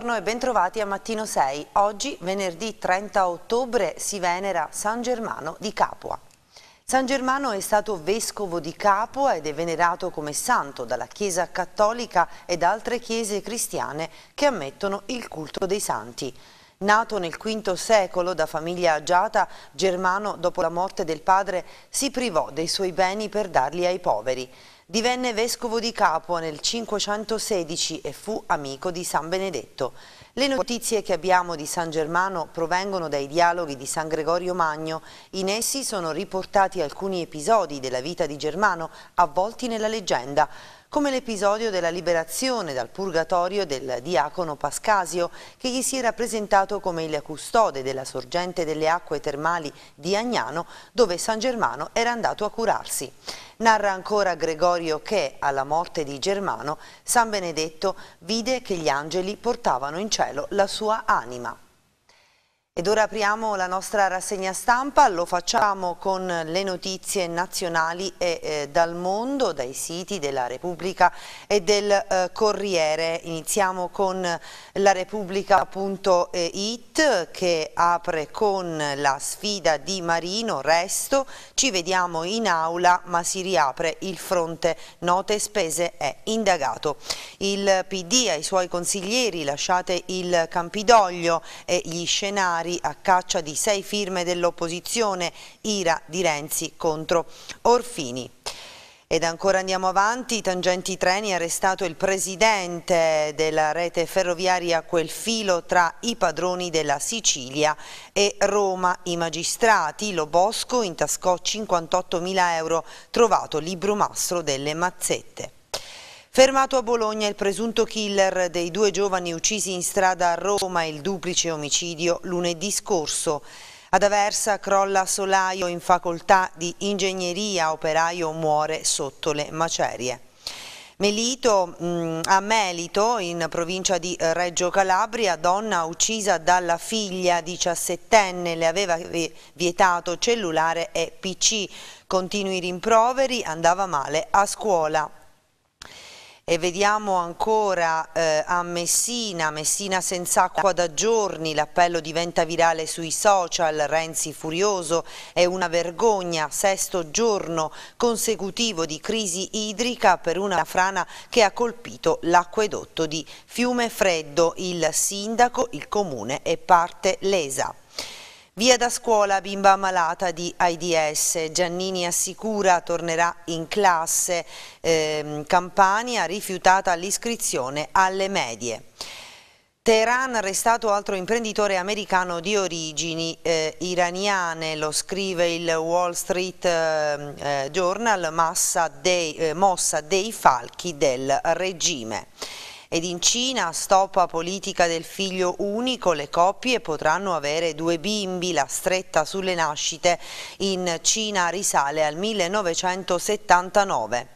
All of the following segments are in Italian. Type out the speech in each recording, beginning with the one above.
buongiorno e bentrovati a Mattino 6. Oggi, venerdì 30 ottobre, si venera San Germano di Capua. San Germano è stato vescovo di Capua ed è venerato come santo dalla Chiesa Cattolica ed altre chiese cristiane che ammettono il culto dei santi. Nato nel V secolo da famiglia agiata, Germano, dopo la morte del padre, si privò dei suoi beni per darli ai poveri. Divenne vescovo di Capua nel 516 e fu amico di San Benedetto. Le notizie che abbiamo di San Germano provengono dai dialoghi di San Gregorio Magno. In essi sono riportati alcuni episodi della vita di Germano avvolti nella leggenda come l'episodio della liberazione dal purgatorio del diacono Pascasio, che gli si era presentato come il custode della sorgente delle acque termali di Agnano, dove San Germano era andato a curarsi. Narra ancora Gregorio che, alla morte di Germano, San Benedetto vide che gli angeli portavano in cielo la sua anima. Ed ora apriamo la nostra rassegna stampa, lo facciamo con le notizie nazionali e eh, dal mondo, dai siti della Repubblica e del eh, Corriere. Iniziamo con la Repubblica.it che apre con la sfida di Marino, resto, ci vediamo in aula ma si riapre il fronte note spese è indagato. Il PD ai suoi consiglieri lasciate il Campidoglio e gli scenari parlamentari a caccia di sei firme dell'opposizione, ira di Renzi contro Orfini. Ed ancora andiamo avanti, Tangenti Treni ha arrestato il presidente della rete ferroviaria Quel Filo tra i padroni della Sicilia e Roma. I magistrati Lo Bosco intascò 58 mila euro, trovato libro mastro delle mazzette. Fermato a Bologna il presunto killer dei due giovani uccisi in strada a Roma, il duplice omicidio lunedì scorso. Ad Aversa crolla solaio in facoltà di ingegneria, operaio muore sotto le macerie. Melito, mm, a Melito, in provincia di Reggio Calabria, donna uccisa dalla figlia 17enne, le aveva vietato cellulare e PC. Continui rimproveri, andava male a scuola e vediamo ancora eh, a Messina, Messina senza acqua da giorni, l'appello diventa virale sui social, Renzi furioso, è una vergogna, sesto giorno consecutivo di crisi idrica per una frana che ha colpito l'acquedotto di Fiume Freddo, il sindaco, il comune e parte lesa. Via da scuola bimba malata di AIDS, Giannini assicura tornerà in classe, eh, Campania rifiutata l'iscrizione alle medie. Teheran arrestato altro imprenditore americano di origini eh, iraniane, lo scrive il Wall Street ehm, eh, Journal, massa dei, eh, mossa dei falchi del regime. Ed in Cina, stoppa politica del figlio unico, le coppie potranno avere due bimbi, la stretta sulle nascite in Cina risale al 1979.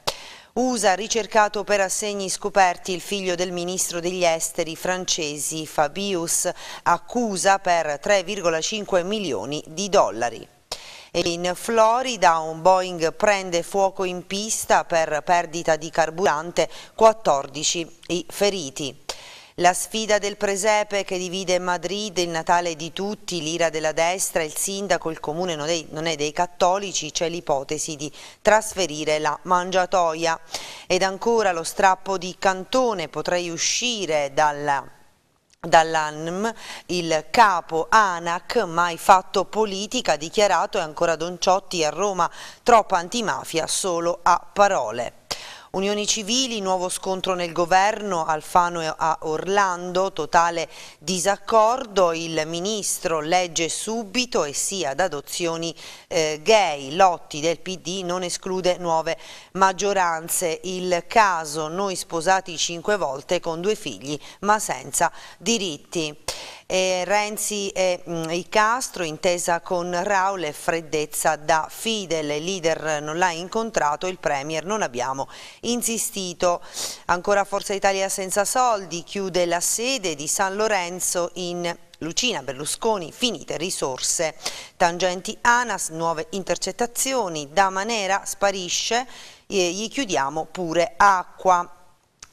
USA ha ricercato per assegni scoperti il figlio del ministro degli esteri francesi Fabius accusa per 3,5 milioni di dollari. In Florida un Boeing prende fuoco in pista per perdita di carburante, 14 i feriti. La sfida del presepe che divide Madrid, il Natale di tutti, l'ira della destra, il sindaco, il comune non è dei cattolici, c'è l'ipotesi di trasferire la mangiatoia. Ed ancora lo strappo di Cantone, potrei uscire dalla Dall'ANM il capo ANAC mai fatto politica ha dichiarato e ancora Don Ciotti a Roma troppa antimafia solo a parole. Unioni Civili, nuovo scontro nel governo, Alfano a Orlando, totale disaccordo, il ministro legge subito e sì ad adozioni eh, gay, Lotti del PD non esclude nuove maggioranze, il caso noi sposati cinque volte con due figli ma senza diritti. Eh, Renzi e mh, mm, Icastro, intesa con Raul e freddezza da Fidel, il leader non l'ha incontrato, il Premier non abbiamo insistito. Ancora Forza Italia senza soldi, chiude la sede di San Lorenzo in Lucina Berlusconi, finite risorse, tangenti ANAS, nuove intercettazioni, Dama Nera sparisce, gli chiudiamo pure acqua.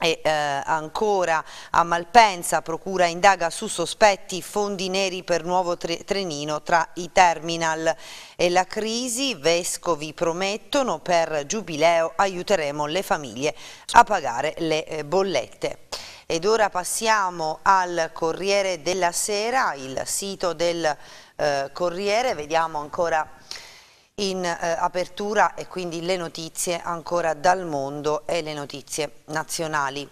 E eh, ancora a Malpensa, procura indaga su sospetti fondi neri per nuovo tre trenino tra i terminal e la crisi. Vescovi promettono per Giubileo aiuteremo le famiglie a pagare le eh, bollette. Ed ora passiamo al Corriere della Sera, il sito del eh, Corriere, vediamo ancora in eh, apertura e quindi le notizie ancora dal mondo e le notizie nazionali.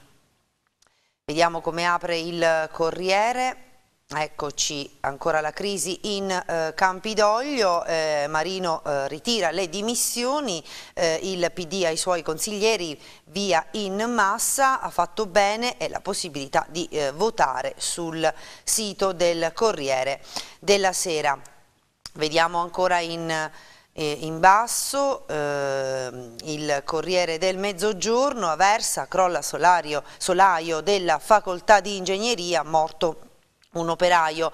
Vediamo come apre il Corriere. Eccoci ancora la crisi in eh, Campidoglio, eh, Marino eh, ritira le dimissioni, eh, il PD ai suoi consiglieri via in massa, ha fatto bene e la possibilità di eh, votare sul sito del Corriere della Sera. Vediamo ancora in in basso, eh, il Corriere del Mezzogiorno, Aversa, crolla solario, solaio della facoltà di ingegneria, morto un operaio.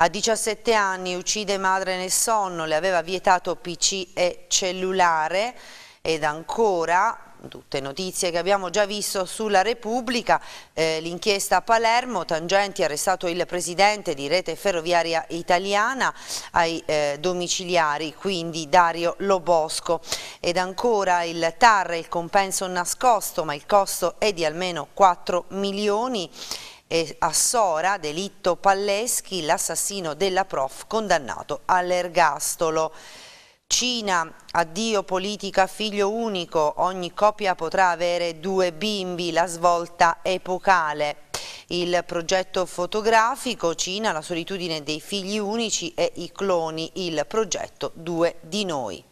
A 17 anni uccide madre nel sonno, le aveva vietato PC e cellulare ed ancora tutte notizie che abbiamo già visto sulla Repubblica, eh, l'inchiesta a Palermo, Tangenti ha arrestato il presidente di Rete Ferroviaria Italiana ai eh, domiciliari, quindi Dario Lobosco. Ed ancora il TAR, il compenso nascosto, ma il costo è di almeno 4 milioni e a Sora, delitto Palleschi, l'assassino della prof condannato all'ergastolo. Cina, addio politica figlio unico, ogni coppia potrà avere due bimbi, la svolta epocale. Il progetto fotografico Cina, la solitudine dei figli unici e i cloni, il progetto Due di noi.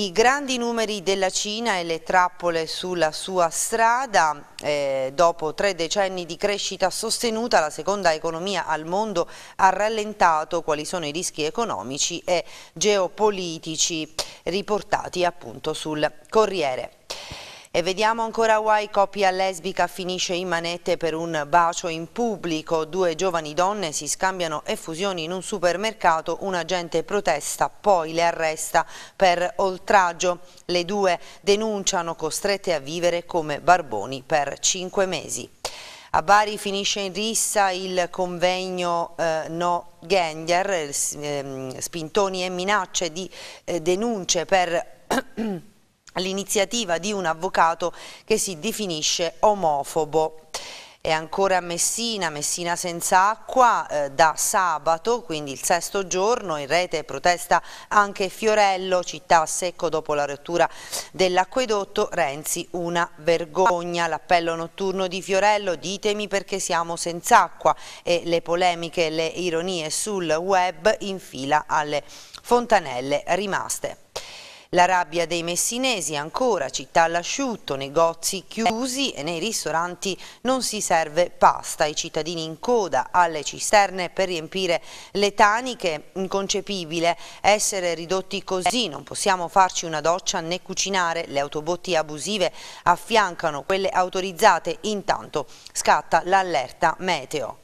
I grandi numeri della Cina e le trappole sulla sua strada, eh, dopo tre decenni di crescita sostenuta, la seconda economia al mondo ha rallentato quali sono i rischi economici e geopolitici riportati appunto sul Corriere. E vediamo ancora why coppia lesbica finisce in manette per un bacio in pubblico. Due giovani donne si scambiano effusioni in un supermercato, un agente protesta, poi le arresta per oltraggio. Le due denunciano costrette a vivere come barboni per cinque mesi. A Bari finisce in rissa il convegno eh, No Gender, eh, spintoni e minacce di eh, denunce per l'iniziativa di un avvocato che si definisce omofobo e ancora a Messina, Messina senza acqua, eh, da sabato, quindi il sesto giorno, in rete protesta anche Fiorello, città a secco dopo la rottura dell'acquedotto, Renzi una vergogna, l'appello notturno di Fiorello, ditemi perché siamo senza acqua e le polemiche e le ironie sul web in fila alle fontanelle rimaste. La rabbia dei messinesi ancora, città all'asciutto, negozi chiusi e nei ristoranti non si serve pasta. I cittadini in coda alle cisterne per riempire le taniche, inconcepibile essere ridotti così, non possiamo farci una doccia né cucinare, le autobotti abusive affiancano quelle autorizzate, intanto scatta l'allerta meteo.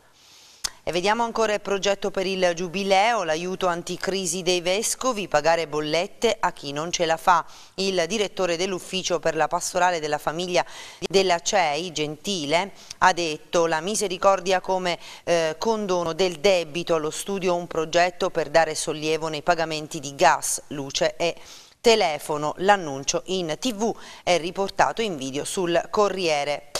E vediamo ancora il progetto per il Giubileo, l'aiuto anticrisi dei Vescovi, pagare bollette a chi non ce la fa. Il direttore dell'ufficio per la pastorale della famiglia della CEI, Gentile, ha detto la misericordia come eh, condono del debito allo studio un progetto per dare sollievo nei pagamenti di gas, luce e telefono. L'annuncio in tv è riportato in video sul Corriere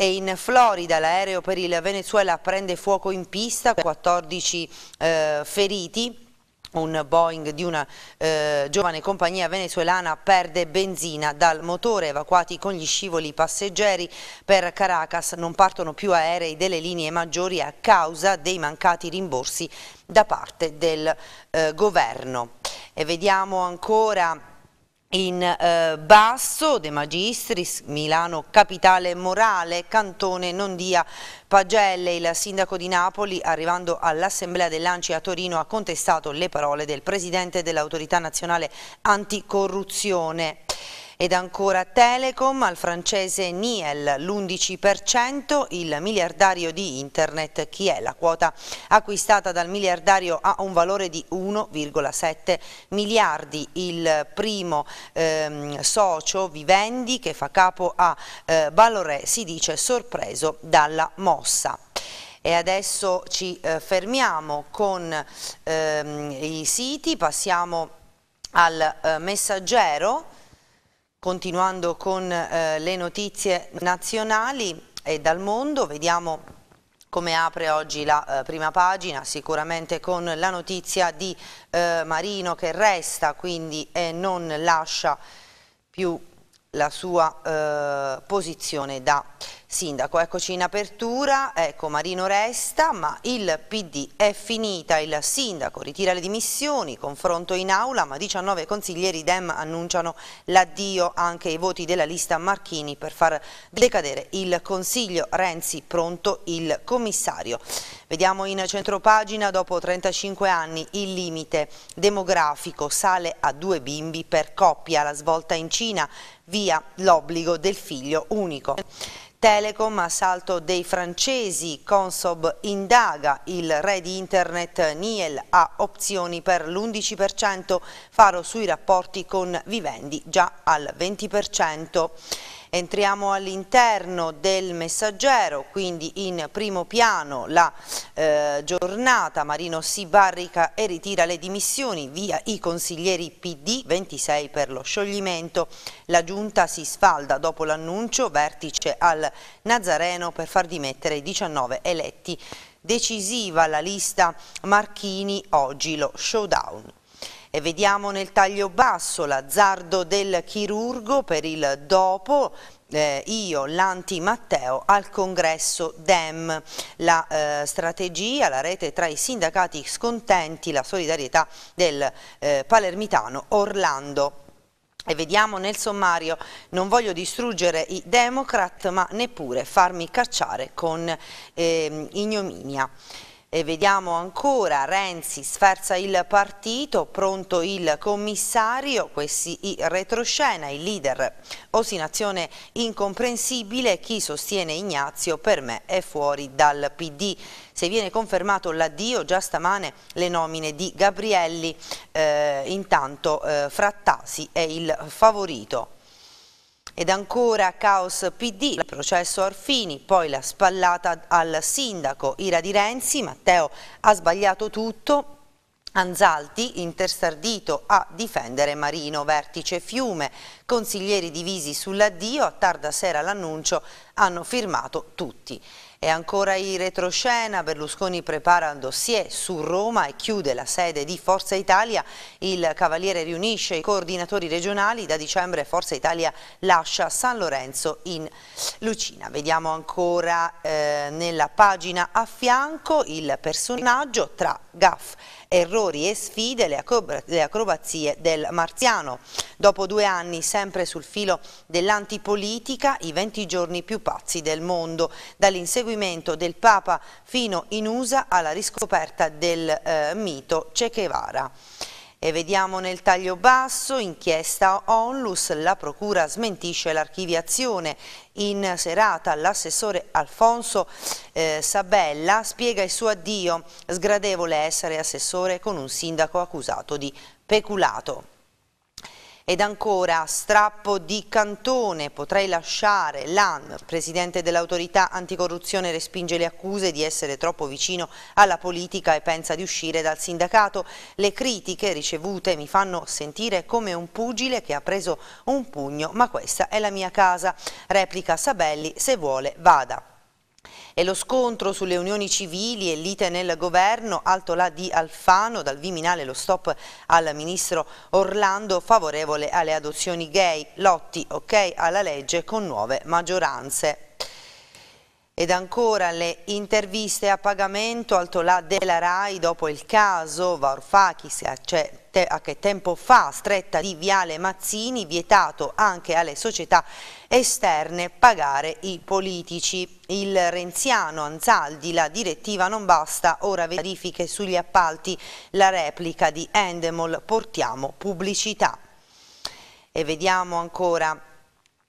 e in Florida l'aereo per il Venezuela prende fuoco in pista, 14 eh, feriti un Boeing di una eh, giovane compagnia venezuelana perde benzina dal motore, evacuati con gli scivoli passeggeri per Caracas, non partono più aerei delle linee maggiori a causa dei mancati rimborsi da parte del eh, governo. E vediamo ancora in eh, basso De Magistris, Milano capitale morale, Cantone Nondia Pagelle, il sindaco di Napoli arrivando all'assemblea dell'Anci a Torino ha contestato le parole del presidente dell'autorità nazionale anticorruzione. Ed ancora Telecom, al francese Niel l'11%, il miliardario di Internet chi è? La quota acquistata dal miliardario ha un valore di 1,7 miliardi. Il primo ehm, socio Vivendi che fa capo a eh, Ballorè si dice sorpreso dalla mossa. E adesso ci eh, fermiamo con ehm, i siti, passiamo al eh, messaggero. Continuando con eh, le notizie nazionali e dal mondo, vediamo come apre oggi la eh, prima pagina, sicuramente con la notizia di eh, Marino che resta quindi e non lascia più la sua eh, posizione da Sindaco, eccoci in apertura, ecco Marino resta, ma il PD è finita, il sindaco ritira le dimissioni, confronto in aula, ma 19 consiglieri DEM annunciano l'addio anche ai voti della lista Marchini per far decadere il Consiglio Renzi, pronto il commissario. Vediamo in centropagina, dopo 35 anni, il limite demografico sale a due bimbi per coppia, la svolta in Cina, via l'obbligo del figlio unico. Telecom, assalto dei francesi, Consob indaga, il re di internet Niel ha opzioni per l'11%, faro sui rapporti con Vivendi già al 20%. Entriamo all'interno del messaggero, quindi in primo piano la eh, giornata. Marino si barrica e ritira le dimissioni, via i consiglieri PD, 26 per lo scioglimento. La giunta si sfalda dopo l'annuncio, vertice al Nazareno per far dimettere i 19 eletti decisiva la lista Marchini oggi lo showdown. E vediamo nel taglio basso l'azzardo del chirurgo per il dopo eh, io, l'anti Matteo, al congresso DEM. La eh, strategia, la rete tra i sindacati scontenti, la solidarietà del eh, palermitano Orlando. E vediamo nel sommario, non voglio distruggere i Democrat ma neppure farmi cacciare con ehm, ignominia. E vediamo ancora Renzi sferza il partito, pronto il commissario, questi i retroscena, i leader. Osinazione incomprensibile, chi sostiene Ignazio per me è fuori dal PD. Se viene confermato l'addio, già stamane le nomine di Gabrielli, eh, intanto eh, Frattasi è il favorito. Ed ancora caos PD, il processo Orfini, poi la spallata al sindaco, ira di Renzi, Matteo ha sbagliato tutto, Anzalti interstardito a difendere Marino, vertice Fiume, consiglieri divisi sull'addio, a tarda sera l'annuncio hanno firmato tutti. E ancora in retroscena, Berlusconi prepara un dossier su Roma e chiude la sede di Forza Italia. Il Cavaliere riunisce i coordinatori regionali. Da dicembre Forza Italia lascia San Lorenzo in Lucina. Vediamo ancora eh, nella pagina a fianco il personaggio tra Gaff errori e sfide le, le acrobazie del marziano. Dopo due anni, sempre sul filo dell'antipolitica, i 20 giorni più pazzi del mondo, dall'inseguimento del Papa fino in USA alla riscoperta del eh, mito Che Guevara. E vediamo nel taglio basso, inchiesta Onlus, la procura smentisce l'archiviazione. In serata l'assessore Alfonso eh, Sabella spiega il suo addio, sgradevole essere assessore con un sindaco accusato di peculato. Ed ancora, strappo di Cantone, potrei lasciare l'AN, presidente dell'autorità anticorruzione respinge le accuse di essere troppo vicino alla politica e pensa di uscire dal sindacato. Le critiche ricevute mi fanno sentire come un pugile che ha preso un pugno, ma questa è la mia casa. Replica Sabelli, se vuole vada. E lo scontro sulle unioni civili e lite nel governo, alto là di Alfano, dal Viminale lo stop al ministro Orlando favorevole alle adozioni gay, Lotti ok alla legge con nuove maggioranze. Ed ancora le interviste a pagamento alto là della RAI dopo il caso Varoufakis, eh, cioè te, a che tempo fa stretta di Viale Mazzini, vietato anche alle società esterne pagare i politici. Il renziano Anzaldi, la direttiva non basta, ora verifiche sugli appalti, la replica di Endemol, portiamo pubblicità. E vediamo ancora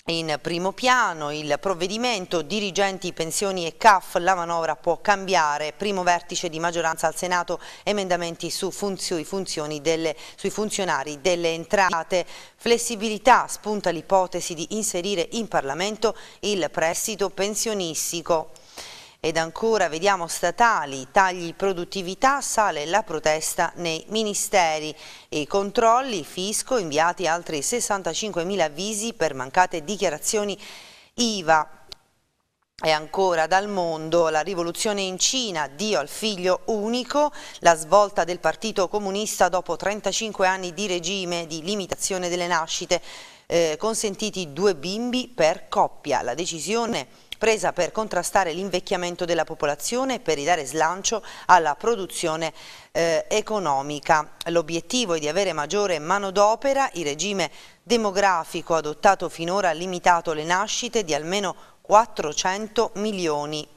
in primo piano il provvedimento dirigenti, pensioni e CAF, la manovra può cambiare, primo vertice di maggioranza al Senato, emendamenti su funzioni delle, sui funzionari delle entrate, flessibilità, spunta l'ipotesi di inserire in Parlamento il prestito pensionistico. Ed ancora vediamo statali, tagli produttività, sale la protesta nei ministeri e controlli fisco inviati altri 65.000 avvisi per mancate dichiarazioni IVA. E ancora dal mondo la rivoluzione in Cina, Dio al figlio unico, la svolta del partito comunista dopo 35 anni di regime di limitazione delle nascite, eh, consentiti due bimbi per coppia. La decisione presa per contrastare l'invecchiamento della popolazione e per ridare slancio alla produzione eh, economica. L'obiettivo è di avere maggiore manodopera, il regime demografico adottato finora ha limitato le nascite di almeno 400 milioni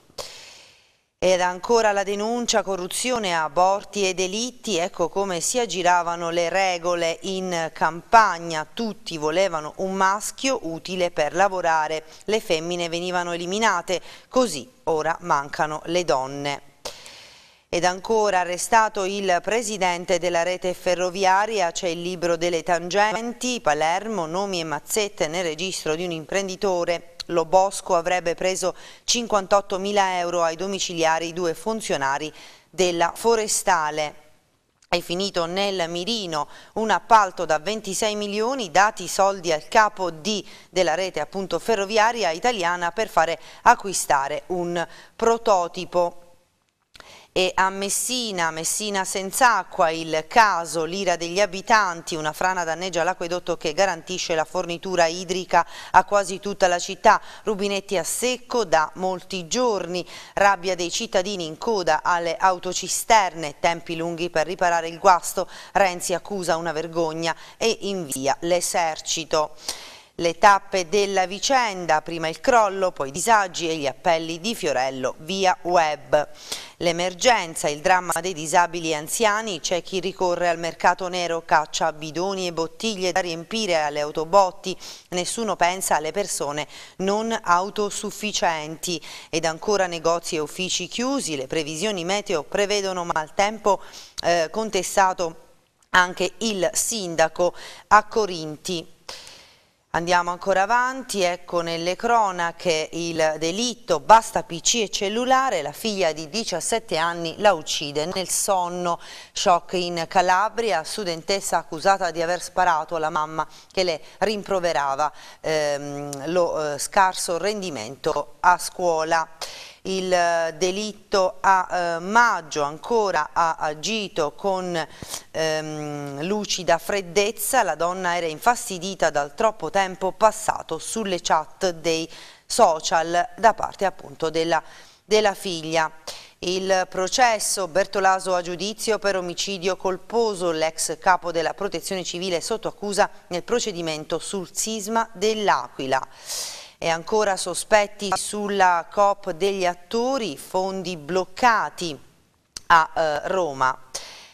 ed ancora la denuncia, corruzione, aborti e delitti, ecco come si aggiravano le regole in campagna, tutti volevano un maschio utile per lavorare, le femmine venivano eliminate, così ora mancano le donne. Ed ancora arrestato il presidente della rete ferroviaria, c'è il libro delle tangenti, Palermo, nomi e mazzette nel registro di un imprenditore lo Bosco avrebbe preso 58 mila euro ai domiciliari due funzionari della Forestale. È finito nel mirino un appalto da 26 milioni dati soldi al capo D della rete appunto, ferroviaria italiana per fare acquistare un prototipo. E a Messina, Messina senza acqua, il caso, l'ira degli abitanti, una frana danneggia l'acquedotto che garantisce la fornitura idrica a quasi tutta la città, rubinetti a secco da molti giorni, rabbia dei cittadini in coda alle autocisterne, tempi lunghi per riparare il guasto, Renzi accusa una vergogna e invia l'esercito. Le tappe della vicenda, prima il crollo, poi i disagi e gli appelli di Fiorello via web. L'emergenza, il dramma dei disabili e anziani, c'è chi ricorre al mercato nero, caccia bidoni e bottiglie da riempire alle autobotti, nessuno pensa alle persone non autosufficienti ed ancora negozi e uffici chiusi, le previsioni meteo prevedono maltempo eh, contestato anche il sindaco a Corinti. Andiamo ancora avanti, ecco nelle cronache il delitto, basta PC e cellulare, la figlia di 17 anni la uccide nel sonno, shock in Calabria, studentessa accusata di aver sparato alla mamma che le rimproverava ehm, lo eh, scarso rendimento a scuola il eh, delitto a eh, maggio ancora ha agito con ehm, lucida freddezza, la donna era infastidita dal troppo tempo passato sulle chat dei social da parte appunto della, della figlia. Il processo Bertolaso a giudizio per omicidio colposo, l'ex capo della protezione civile sotto accusa nel procedimento sul sisma dell'Aquila. E ancora sospetti sulla COP degli attori, fondi bloccati a eh, Roma.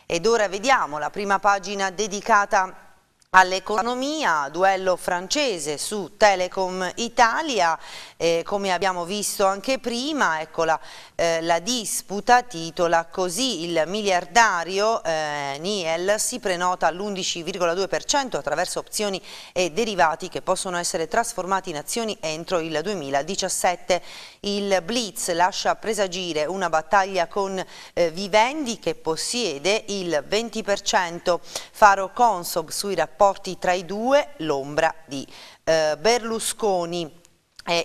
Ed ora vediamo la prima pagina dedicata All'economia, duello francese su Telecom Italia, eh, come abbiamo visto anche prima, eccola, eh, la disputa titola così il miliardario eh, Niel si prenota all'11,2% attraverso opzioni e derivati che possono essere trasformati in azioni entro il 2017. Il Blitz lascia presagire una battaglia con eh, Vivendi che possiede il 20%, Faro Consob sui rapporti rapporti tra i due, l'ombra di eh, Berlusconi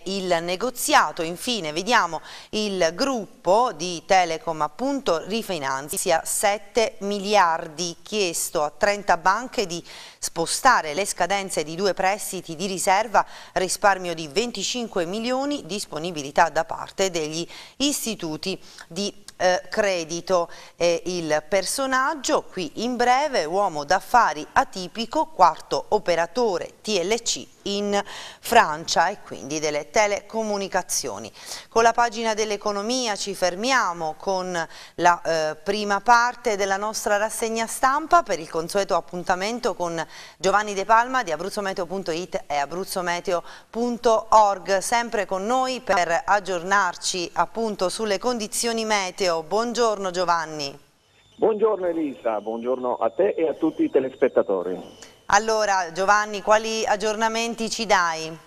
il negoziato. Infine vediamo il gruppo di Telecom appunto rifinanzi sia 7 miliardi chiesto a 30 banche di spostare le scadenze di due prestiti di riserva, risparmio di 25 milioni, disponibilità da parte degli istituti di eh, Credito è il personaggio, qui in breve uomo d'affari atipico, quarto operatore TLC in Francia e quindi delle telecomunicazioni. Con la pagina dell'economia ci fermiamo con la eh, prima parte della nostra rassegna stampa per il consueto appuntamento con Giovanni De Palma di abruzzometeo.it e abruzzometeo.org, sempre con noi per aggiornarci appunto sulle condizioni meteo. Buongiorno Giovanni. Buongiorno Elisa, buongiorno a te e a tutti i telespettatori. Allora Giovanni, quali aggiornamenti ci dai?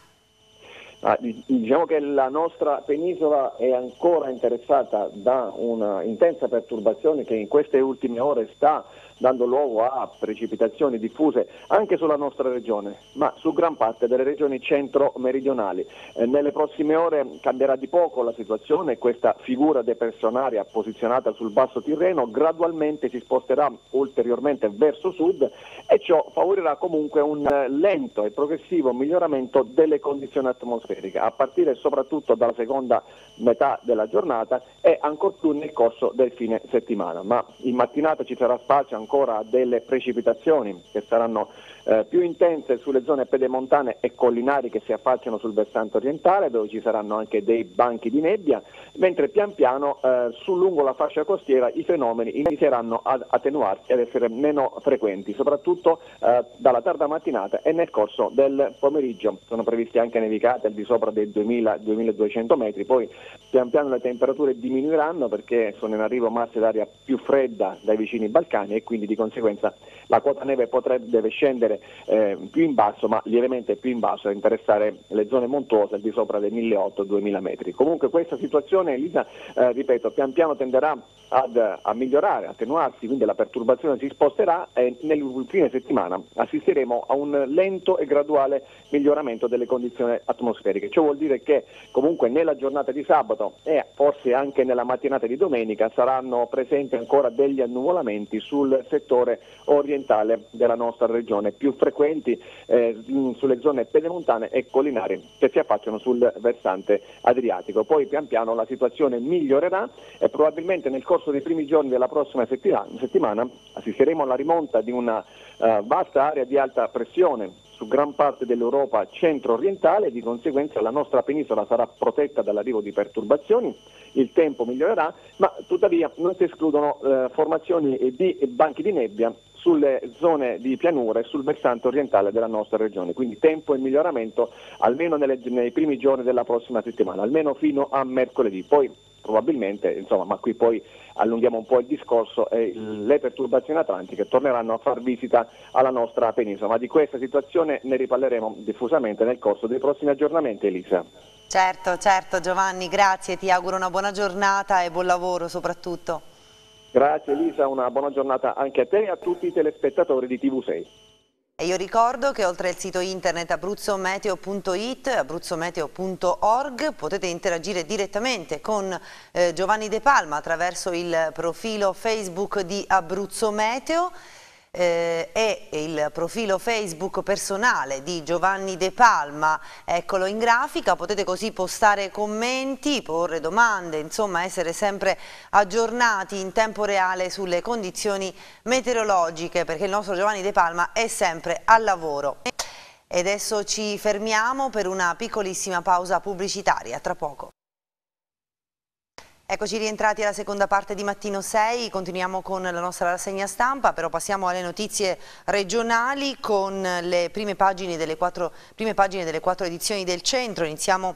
Ah, diciamo che la nostra penisola è ancora interessata da un'intensa perturbazione che in queste ultime ore sta dando luogo a precipitazioni diffuse anche sulla nostra regione, ma su gran parte delle regioni centro-meridionali. Eh, nelle prossime ore cambierà di poco la situazione e questa figura depressionaria posizionata sul basso Tirreno gradualmente si sposterà ulteriormente verso sud e ciò favorirà comunque un eh, lento e progressivo miglioramento delle condizioni atmosferiche, a partire soprattutto dalla seconda metà della giornata e ancor più nel corso del fine settimana. Ma in mattinata ci sarà spazio ancora delle precipitazioni che saranno eh, più intense sulle zone pedemontane e collinari che si affacciano sul versante orientale dove ci saranno anche dei banchi di nebbia, mentre pian piano eh, su lungo la fascia costiera i fenomeni inizieranno ad attenuarsi ad essere meno frequenti, soprattutto eh, dalla tarda mattinata e nel corso del pomeriggio. Sono previste anche nevicate al di sopra dei 2000-2200 metri, poi pian piano le temperature diminuiranno perché sono in arrivo masse d'aria più fredda dai vicini Balcani e quindi di conseguenza la quota neve potrebbe, deve scendere eh, più in basso, ma lievemente più in basso, a interessare le zone montuose al di sopra dei 1800-2000 metri. Comunque questa situazione, Elisa, eh, ripeto, pian piano tenderà ad, a migliorare, a attenuarsi, quindi la perturbazione si sposterà e nel fine settimana assisteremo a un lento e graduale miglioramento delle condizioni atmosferiche. Ciò vuol dire che comunque nella giornata di sabato e forse anche nella mattinata di domenica saranno presenti ancora degli annuvolamenti sul settore orientale orientale della nostra regione, più frequenti eh, sulle zone pedemontane e collinari che si affacciano sul versante adriatico. Poi pian piano la situazione migliorerà e probabilmente nel corso dei primi giorni della prossima settimana, settimana assisteremo alla rimonta di una eh, vasta area di alta pressione su gran parte dell'Europa centro-orientale, di conseguenza la nostra penisola sarà protetta dall'arrivo di perturbazioni, il tempo migliorerà, ma tuttavia non si escludono eh, formazioni di banchi di nebbia sulle zone di pianura e sul versante orientale della nostra regione. Quindi tempo e miglioramento almeno nelle, nei primi giorni della prossima settimana, almeno fino a mercoledì. Poi probabilmente, insomma, ma qui poi allunghiamo un po' il discorso, eh, le perturbazioni atlantiche torneranno a far visita alla nostra penisola, ma di questa situazione ne riparleremo diffusamente nel corso dei prossimi aggiornamenti Elisa. Certo, certo Giovanni, grazie, ti auguro una buona giornata e buon lavoro soprattutto. Grazie Elisa, una buona giornata anche a te e a tutti i telespettatori di TV6. E io ricordo che oltre al sito internet abruzzometeo.it, abruzzometeo.org potete interagire direttamente con eh, Giovanni De Palma attraverso il profilo Facebook di Abruzzo Meteo eh, è il profilo Facebook personale di Giovanni De Palma, eccolo in grafica, potete così postare commenti, porre domande, insomma essere sempre aggiornati in tempo reale sulle condizioni meteorologiche perché il nostro Giovanni De Palma è sempre al lavoro. E adesso ci fermiamo per una piccolissima pausa pubblicitaria, tra poco. Eccoci rientrati alla seconda parte di Mattino 6, continuiamo con la nostra rassegna stampa, però passiamo alle notizie regionali con le prime pagine delle quattro, prime pagine delle quattro edizioni del centro. Iniziamo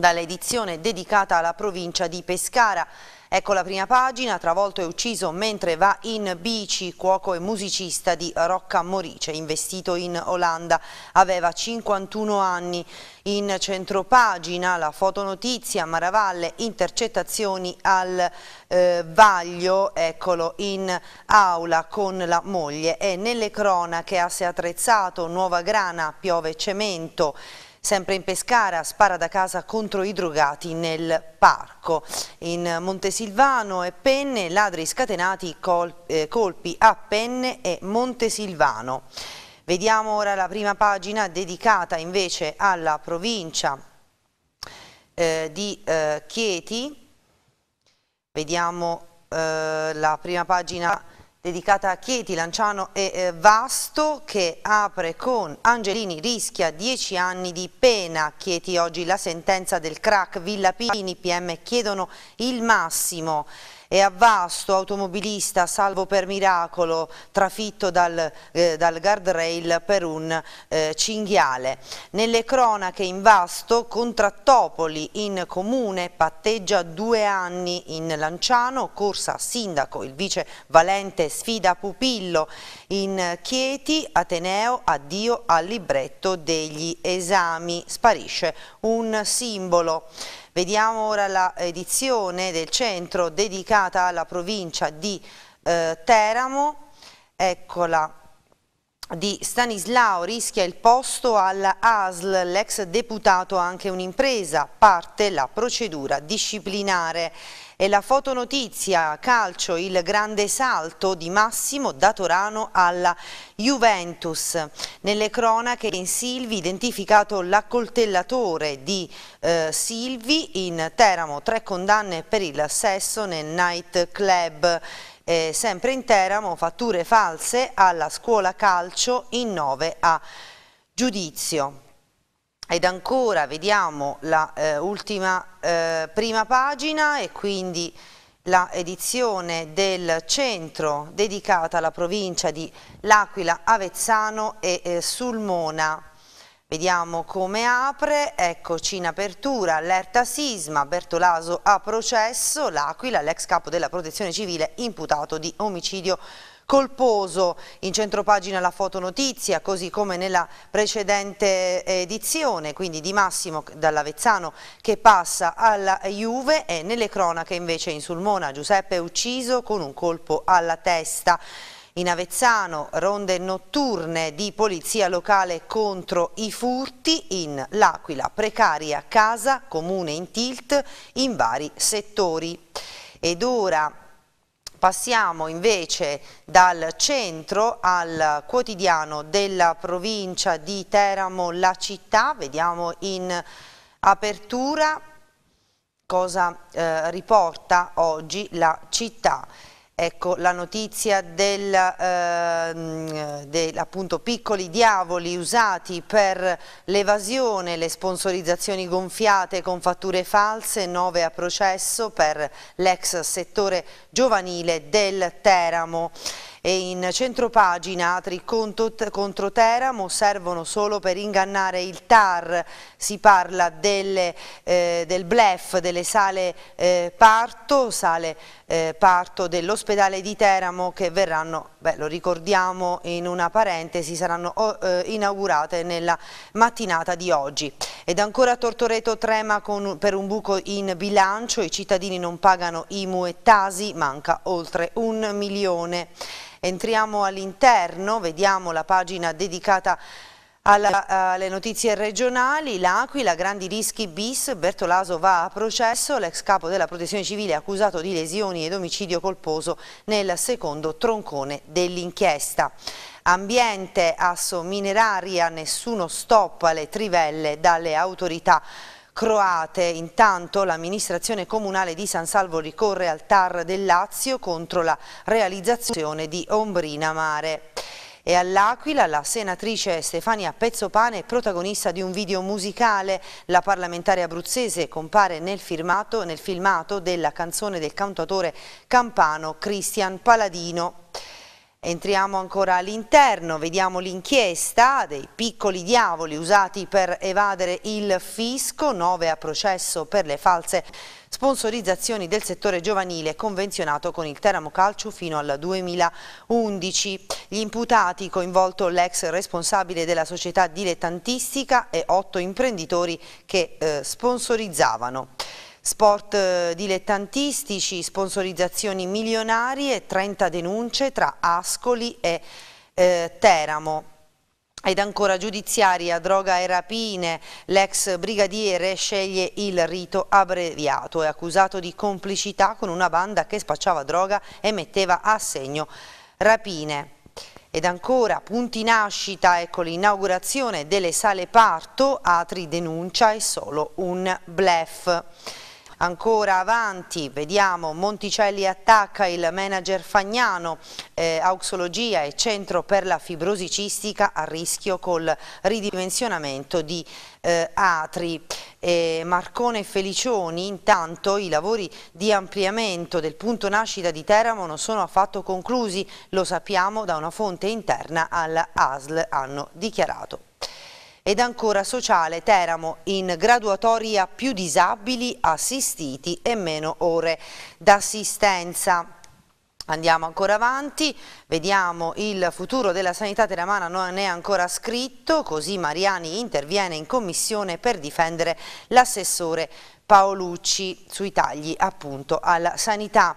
dall'edizione dedicata alla provincia di Pescara. Ecco la prima pagina, travolto e ucciso mentre va in bici, cuoco e musicista di Rocca Morice, investito in Olanda, aveva 51 anni. In centropagina la fotonotizia, Maravalle, intercettazioni al eh, Vaglio, eccolo, in aula con la moglie e nelle cronache asse attrezzato, nuova grana, piove cemento. Sempre in Pescara spara da casa contro i drogati nel parco. In Montesilvano e Penne ladri scatenati col, eh, colpi a Penne e Montesilvano. Vediamo ora la prima pagina dedicata invece alla provincia eh, di eh, Chieti. Vediamo eh, la prima pagina dedicata a Chieti, Lanciano e eh, Vasto che apre con Angelini rischia 10 anni di pena. Chieti oggi la sentenza del crack, Villa Pini, PM chiedono il massimo e a Vasto, automobilista salvo per miracolo, trafitto dal, eh, dal guardrail per un eh, cinghiale. Nelle cronache in Vasto, Contrattopoli in comune patteggia due anni in Lanciano, corsa sindaco, il vice Valente sfida Pupillo in Chieti, Ateneo, addio al libretto degli esami, sparisce un simbolo. Vediamo ora l'edizione del centro dedicata alla provincia di eh, Teramo, eccola di Stanislao rischia il posto all'ASL, l'ex deputato anche un'impresa, parte la procedura disciplinare. E la fotonotizia calcio, il grande salto di Massimo da Torano alla Juventus. Nelle cronache in Silvi identificato l'accoltellatore di eh, Silvi in Teramo, tre condanne per il sesso nel night club. Eh, sempre in Teramo, fatture false alla scuola calcio in 9 a giudizio. Ed ancora vediamo la eh, ultima eh, prima pagina e quindi la edizione del centro dedicata alla provincia di L'Aquila, Avezzano e eh, Sulmona. Vediamo come apre, eccoci in apertura, allerta sisma, Bertolaso a processo, l'Aquila, l'ex capo della protezione civile imputato di omicidio colposo. In centropagina la fotonotizia, così come nella precedente edizione, quindi di Massimo dall'Avezzano che passa alla Juve e nelle cronache invece in Sulmona Giuseppe è ucciso con un colpo alla testa. In Avezzano ronde notturne di polizia locale contro i furti in L'Aquila, precaria casa, comune in tilt in vari settori. Ed ora Passiamo invece dal centro al quotidiano della provincia di Teramo, la città, vediamo in apertura cosa eh, riporta oggi la città ecco, la notizia del, eh, del, appunto, piccoli diavoli usati per l'evasione, le sponsorizzazioni gonfiate con fatture false, nove a processo per l'ex settore giovanile del Teramo e in centropagina Atri contro Teramo servono solo per ingannare il TAR, si parla delle, eh, del blef delle sale eh, parto, sale eh, parto dell'ospedale di Teramo che verranno, beh, lo ricordiamo in una parentesi, saranno eh, inaugurate nella mattinata di oggi. Ed ancora Tortoreto trema con, per un buco in bilancio, i cittadini non pagano IMU e Tasi, manca oltre un milione. Entriamo all'interno, vediamo la pagina dedicata a alla, alle notizie regionali, l'Aquila, grandi rischi bis, Bertolaso va a processo, l'ex capo della protezione civile accusato di lesioni ed omicidio colposo nel secondo troncone dell'inchiesta. Ambiente, asso mineraria, nessuno stoppa alle trivelle dalle autorità croate. Intanto l'amministrazione comunale di San Salvo ricorre al TAR del Lazio contro la realizzazione di Ombrina Mare. E all'Aquila la senatrice Stefania Pezzopane è protagonista di un video musicale. La parlamentare abruzzese compare nel, firmato, nel filmato della canzone del cantatore campano Cristian Paladino. Entriamo ancora all'interno, vediamo l'inchiesta dei piccoli diavoli usati per evadere il fisco, nove a processo per le false sponsorizzazioni del settore giovanile convenzionato con il Teramo Calcio fino al 2011. Gli imputati coinvolto l'ex responsabile della società dilettantistica e otto imprenditori che eh, sponsorizzavano. Sport eh, dilettantistici, sponsorizzazioni milionarie, 30 denunce tra Ascoli e eh, Teramo. Ed ancora giudiziaria, droga e rapine, l'ex brigadiere sceglie il rito abbreviato, è accusato di complicità con una banda che spacciava droga e metteva a segno rapine. Ed ancora, punti nascita, ecco l'inaugurazione delle sale parto, Atri denuncia è solo un blef ancora avanti, vediamo Monticelli attacca il manager Fagnano, eh, auxologia e centro per la fibrosicistica a rischio col ridimensionamento di eh, atri. Eh, Marcone e Felicioni, intanto i lavori di ampliamento del punto nascita di Teramo non sono affatto conclusi, lo sappiamo da una fonte interna alla ASL, hanno dichiarato. Ed ancora sociale, Teramo, in graduatoria più disabili, assistiti e meno ore d'assistenza. Andiamo ancora avanti, vediamo il futuro della sanità teramana non è ancora scritto, così Mariani interviene in commissione per difendere l'assessore Paolucci sui tagli appunto alla sanità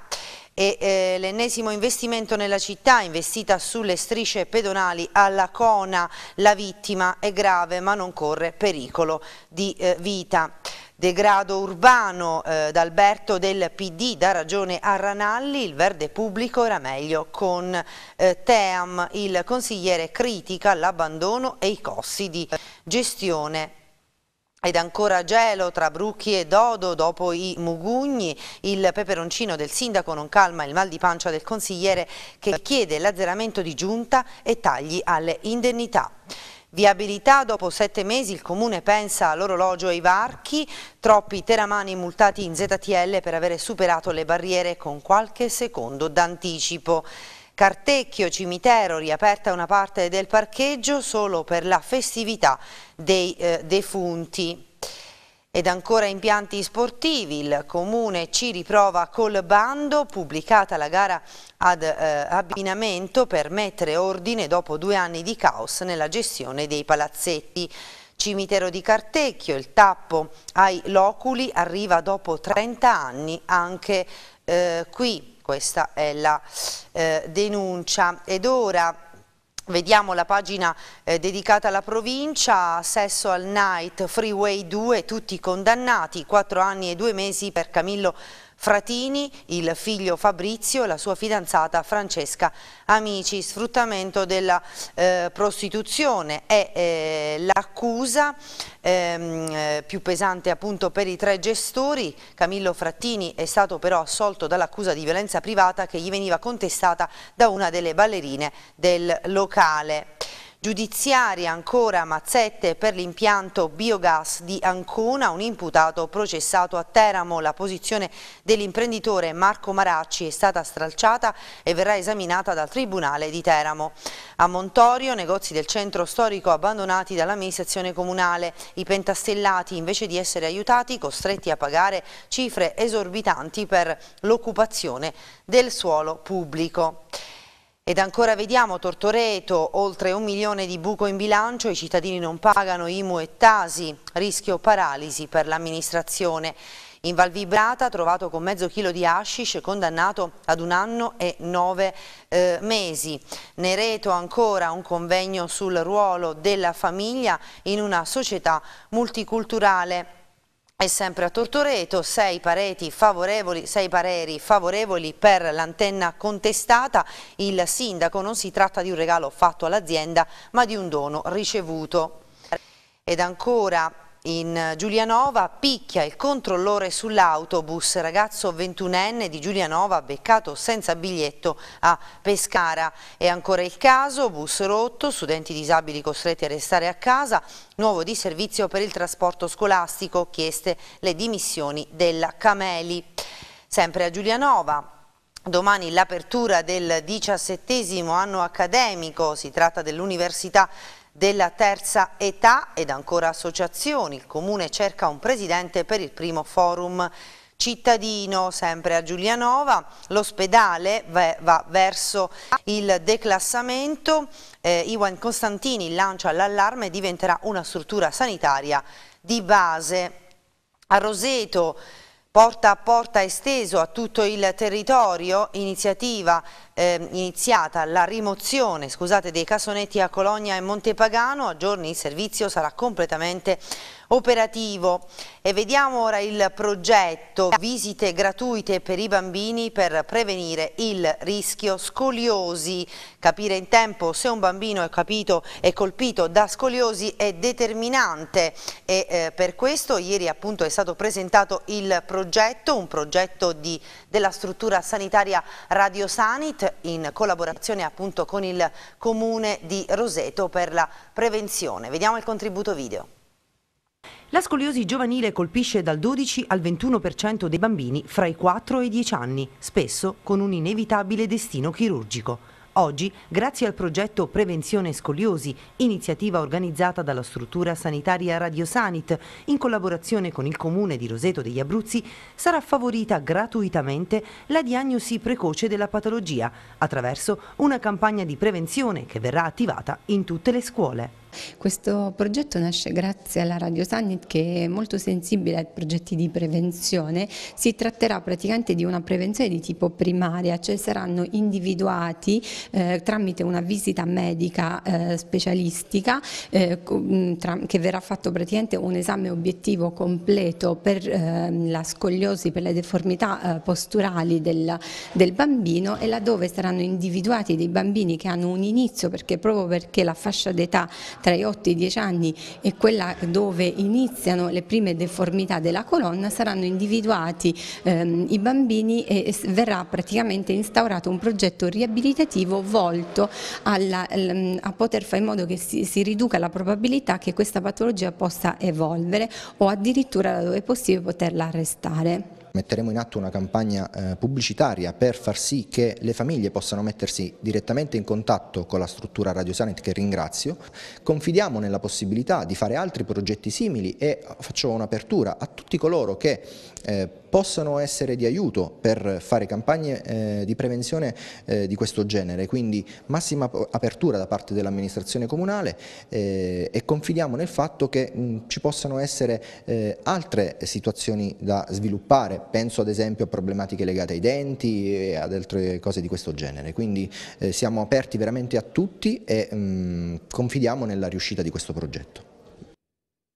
e eh, l'ennesimo investimento nella città investita sulle strisce pedonali alla Cona. La vittima è grave ma non corre pericolo di eh, vita degrado urbano eh, d'Alberto del PD dà ragione a Ranalli, il verde pubblico era meglio con eh, Team, il consigliere critica l'abbandono e i costi di eh, gestione ed ancora gelo tra Brucchi e Dodo dopo i Mugugni, il peperoncino del sindaco non calma il mal di pancia del consigliere che chiede l'azzeramento di giunta e tagli alle indennità. Viabilità, dopo sette mesi il comune pensa all'orologio e ai varchi, troppi teramani multati in ZTL per avere superato le barriere con qualche secondo d'anticipo. Cartecchio Cimitero riaperta una parte del parcheggio solo per la festività dei eh, defunti. Ed ancora impianti sportivi, il Comune ci riprova col bando, pubblicata la gara ad eh, abbinamento per mettere ordine dopo due anni di caos nella gestione dei palazzetti. Cimitero di Cartecchio, il tappo ai loculi arriva dopo 30 anni anche eh, qui. Questa è la eh, denuncia. Ed ora... Vediamo la pagina eh, dedicata alla provincia, Sesso al Night, Freeway 2, tutti condannati, 4 anni e 2 mesi per Camillo Fratini, il figlio Fabrizio e la sua fidanzata Francesca Amici. Sfruttamento della eh, prostituzione è eh, l'accusa ehm, eh, più pesante appunto per i tre gestori. Camillo Frattini è stato però assolto dall'accusa di violenza privata che gli veniva contestata da una delle ballerine del locale. Giudiziaria ancora mazzette per l'impianto biogas di Ancona, un imputato processato a Teramo. La posizione dell'imprenditore Marco Maracci è stata stralciata e verrà esaminata dal Tribunale di Teramo. A Montorio, negozi del centro storico abbandonati dall'amministrazione comunale. I pentastellati, invece di essere aiutati, costretti a pagare cifre esorbitanti per l'occupazione del suolo pubblico. Ed ancora vediamo Tortoreto, oltre un milione di buco in bilancio, i cittadini non pagano IMU e Tasi, rischio paralisi per l'amministrazione. In Val Vibrata, trovato con mezzo chilo di hashish, condannato ad un anno e nove eh, mesi. Nereto ancora un convegno sul ruolo della famiglia in una società multiculturale. E sempre a Tortoreto, sei, sei, pareri favorevoli per l'antenna contestata. Il sindaco non si tratta di un regalo fatto all'azienda, ma di un dono ricevuto. Ed ancora in Giulianova picchia il controllore sull'autobus, ragazzo 21enne di Giulianova beccato senza biglietto a Pescara. È ancora il caso, bus rotto, studenti disabili costretti a restare a casa, nuovo di servizio per il trasporto scolastico, chieste le dimissioni della Cameli. Sempre a Giulianova, Domani l'apertura del diciassettesimo anno accademico, si tratta dell'Università della terza età ed ancora associazioni. Il Comune cerca un presidente per il primo forum cittadino, sempre a Giulianova. L'ospedale va verso il declassamento. Eh, Iwan Costantini lancia l'allarme e diventerà una struttura sanitaria di base. A Roseto Porta a porta esteso a tutto il territorio, iniziativa eh, iniziata la rimozione scusate, dei cassonetti a Colonia e Montepagano, a giorni il servizio sarà completamente operativo e vediamo ora il progetto visite gratuite per i bambini per prevenire il rischio scoliosi, capire in tempo se un bambino è, capito, è colpito da scoliosi è determinante e eh, per questo ieri appunto è stato presentato il progetto, un progetto di, della struttura sanitaria Radio Sanit in collaborazione appunto con il comune di Roseto per la prevenzione. Vediamo il contributo video. La scoliosi giovanile colpisce dal 12 al 21% dei bambini fra i 4 e i 10 anni, spesso con un inevitabile destino chirurgico. Oggi, grazie al progetto Prevenzione Scoliosi, iniziativa organizzata dalla struttura sanitaria Radiosanit, in collaborazione con il comune di Roseto degli Abruzzi, sarà favorita gratuitamente la diagnosi precoce della patologia attraverso una campagna di prevenzione che verrà attivata in tutte le scuole. Questo progetto nasce grazie alla Radio Summit che è molto sensibile ai progetti di prevenzione. Si tratterà praticamente di una prevenzione di tipo primaria, cioè saranno individuati eh, tramite una visita medica eh, specialistica eh, mm, che verrà fatto praticamente un esame obiettivo completo per ehm, la scogliosi, per le deformità eh, posturali del, del bambino e laddove saranno individuati dei bambini che hanno un inizio perché proprio perché la fascia d'età tra i 8 e i 10 anni e quella dove iniziano le prime deformità della colonna saranno individuati ehm, i bambini e verrà praticamente instaurato un progetto riabilitativo volto alla, ehm, a poter fare in modo che si, si, riduca la probabilità che questa patologia possa evolvere o addirittura dove è possibile poterla arrestare. Metteremo in atto una campagna eh, pubblicitaria per far sì che le famiglie possano mettersi direttamente in contatto con la struttura Radio Sanit che ringrazio. Confidiamo nella possibilità di fare altri progetti simili e faccio un'apertura a tutti coloro che eh, possano essere di aiuto per fare campagne eh, di prevenzione eh, di questo genere, quindi massima apertura da parte dell'amministrazione comunale eh, e confidiamo nel fatto che mh, ci possano essere eh, altre situazioni da sviluppare, penso ad esempio a problematiche legate ai denti e ad altre cose di questo genere, quindi siamo aperti veramente a tutti e mh, confidiamo nella riuscita di questo progetto.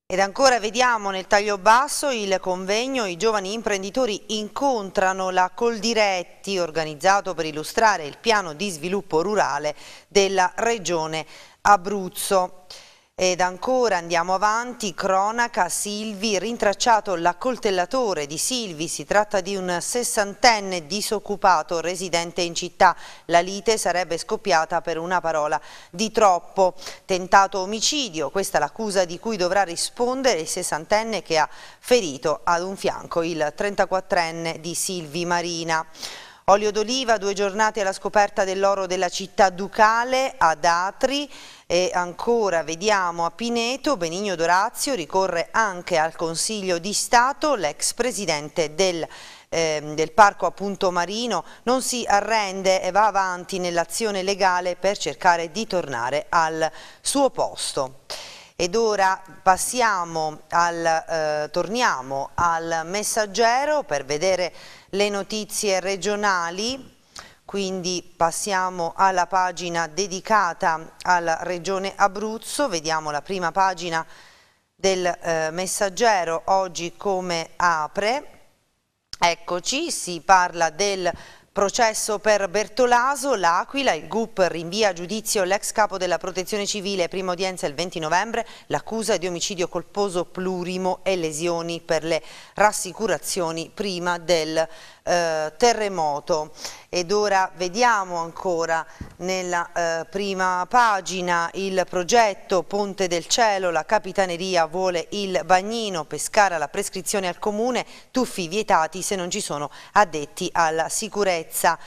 Ed ancora vediamo nel taglio basso il convegno I giovani imprenditori incontrano la Coldiretti organizzato per illustrare il piano di sviluppo rurale della regione Abruzzo. Ed ancora andiamo avanti, cronaca Silvi, rintracciato l'accoltellatore di Silvi, si tratta di un sessantenne disoccupato residente in città. La lite sarebbe scoppiata per una parola di troppo. Tentato omicidio, questa è l'accusa di cui dovrà rispondere il sessantenne che ha ferito ad un fianco il 34enne di Silvi Marina. Olio d'oliva, due giornate alla scoperta dell'oro della città ducale ad Atri e ancora vediamo a Pineto, Benigno Dorazio ricorre anche al Consiglio di Stato, l'ex presidente del ehm, del parco appunto marino non si arrende e va avanti nell'azione legale per cercare di tornare al suo posto. Ed ora passiamo al, eh, torniamo al messaggero per vedere le notizie regionali, quindi passiamo alla pagina dedicata alla regione Abruzzo, vediamo la prima pagina del eh, messaggero oggi come apre. Eccoci, si parla del Processo per Bertolaso, l'Aquila, il GUP rinvia a giudizio l'ex capo della protezione civile, prima udienza il 20 novembre, l'accusa di omicidio colposo plurimo e lesioni per le rassicurazioni prima del eh, terremoto ed ora vediamo ancora nella eh, prima pagina il progetto Ponte del Cielo, la Capitaneria vuole il bagnino, Pescara la prescrizione al comune, tuffi vietati se non ci sono addetti alla sicurezza.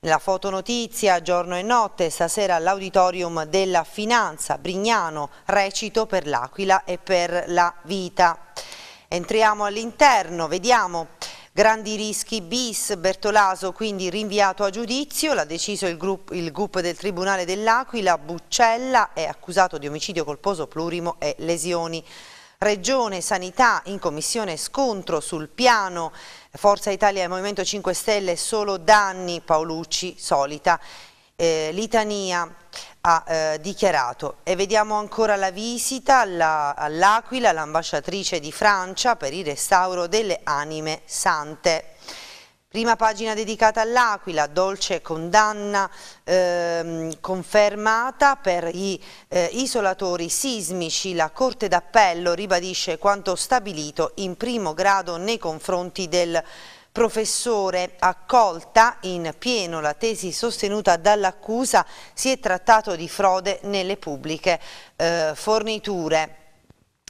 Nella fotonotizia giorno e notte stasera all'auditorium della Finanza Brignano recito per l'Aquila e per la vita. Entriamo all'interno, vediamo Grandi rischi bis, Bertolaso quindi rinviato a giudizio, l'ha deciso il, gruppo, il GUP del Tribunale dell'Aquila, Buccella è accusato di omicidio colposo plurimo e lesioni. Regione Sanità in commissione scontro sul piano Forza Italia e Movimento 5 Stelle solo danni, Paolucci solita eh, Litania ha eh, dichiarato e vediamo ancora la visita all'Aquila, all l'ambasciatrice di Francia per il restauro delle anime sante. Prima pagina dedicata all'Aquila, dolce condanna eh, confermata per gli eh, isolatori sismici. La Corte d'Appello ribadisce quanto stabilito in primo grado nei confronti del professore. Accolta in pieno la tesi sostenuta dall'accusa, si è trattato di frode nelle pubbliche eh, forniture.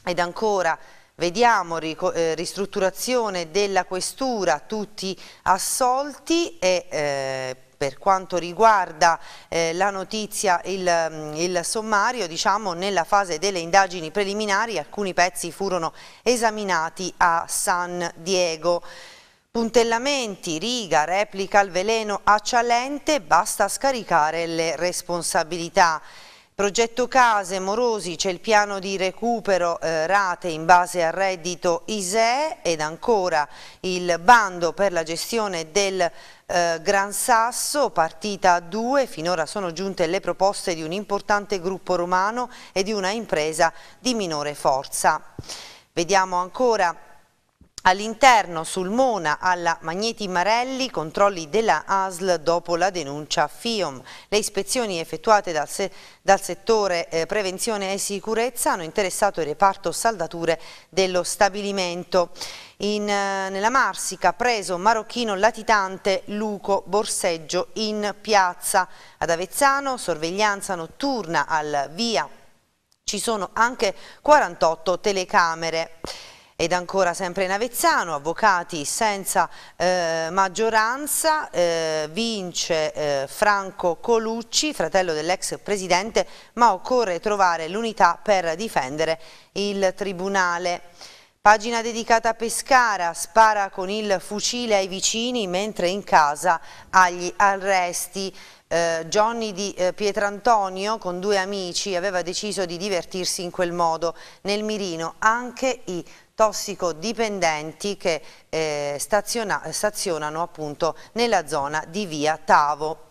Ed ancora... Vediamo eh, ristrutturazione della questura, tutti assolti e eh, per quanto riguarda eh, la notizia, il, mm, il sommario, diciamo nella fase delle indagini preliminari alcuni pezzi furono esaminati a San Diego. Puntellamenti, riga, replica al veleno accialente, basta scaricare le responsabilità. Progetto case, morosi, c'è il piano di recupero eh, rate in base al reddito ISEE ed ancora il bando per la gestione del eh, Gran Sasso, partita a due, finora sono giunte le proposte di un importante gruppo romano e di una impresa di minore forza. Vediamo ancora All'interno sul Mona alla Magneti Marelli controlli della ASL dopo la denuncia FIOM. Le ispezioni effettuate dal, se dal settore eh, prevenzione e sicurezza hanno interessato il reparto saldature dello stabilimento. In, eh, nella Marsica preso marocchino latitante Luco Borseggio in piazza. Ad Avezzano sorveglianza notturna al via. Ci sono anche 48 telecamere. Ed ancora sempre in Avezzano, avvocati senza eh, maggioranza, eh, vince eh, Franco Colucci, fratello dell'ex presidente, ma occorre trovare l'unità per difendere il Tribunale. Pagina dedicata a Pescara, spara con il fucile ai vicini mentre in casa agli arresti. Eh, Johnny di eh, Pietrantonio con due amici aveva deciso di divertirsi in quel modo. Nel mirino anche i tossicodipendenti che eh, staziona, stazionano appunto nella zona di via Tavo.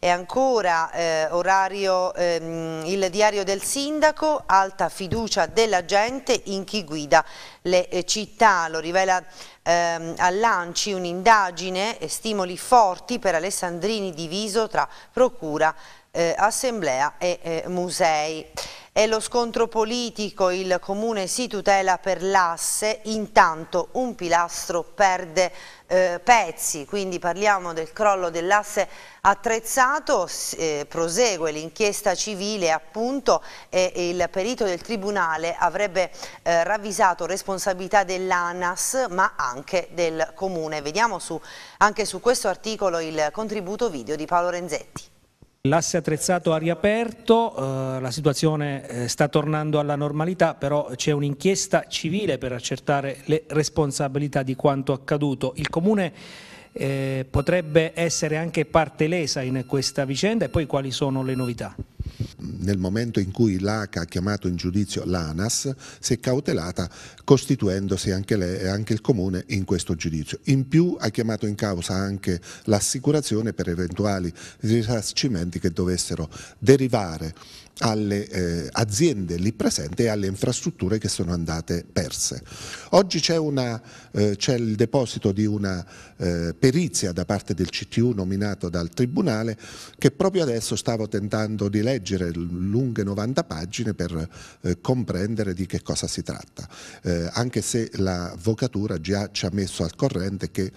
E ancora eh, orario, ehm, il diario del sindaco, alta fiducia della gente in chi guida le eh, città, lo rivela ehm, Lanci un'indagine e stimoli forti per Alessandrini diviso tra procura, eh, assemblea e eh, musei. È lo scontro politico, il comune si tutela per l'asse, intanto un pilastro perde eh, pezzi, quindi parliamo del crollo dell'asse attrezzato, eh, prosegue l'inchiesta civile appunto e eh, il perito del tribunale avrebbe eh, ravvisato responsabilità dell'ANAS ma anche del comune. Vediamo su, anche su questo articolo il contributo video di Paolo Renzetti. L'asse attrezzato ha riaperto, eh, la situazione eh, sta tornando alla normalità, però c'è un'inchiesta civile per accertare le responsabilità di quanto accaduto. Il comune eh, potrebbe essere anche parte lesa in questa vicenda e poi quali sono le novità? nel momento in cui l'ACA ha chiamato in giudizio l'ANAS si è cautelata costituendosi anche, le, eh, anche, il comune in questo giudizio. In più ha chiamato in causa anche l'assicurazione per eventuali risarcimenti che dovessero derivare alle eh, aziende lì presenti e alle infrastrutture che sono andate perse. Oggi c'è eh, il deposito di una eh, perizia da parte del CTU nominato dal Tribunale che proprio adesso stavo tentando di leggere lunghe 90 pagine per eh, comprendere di che cosa si tratta, eh, anche se l'avvocatura già ci ha messo al corrente che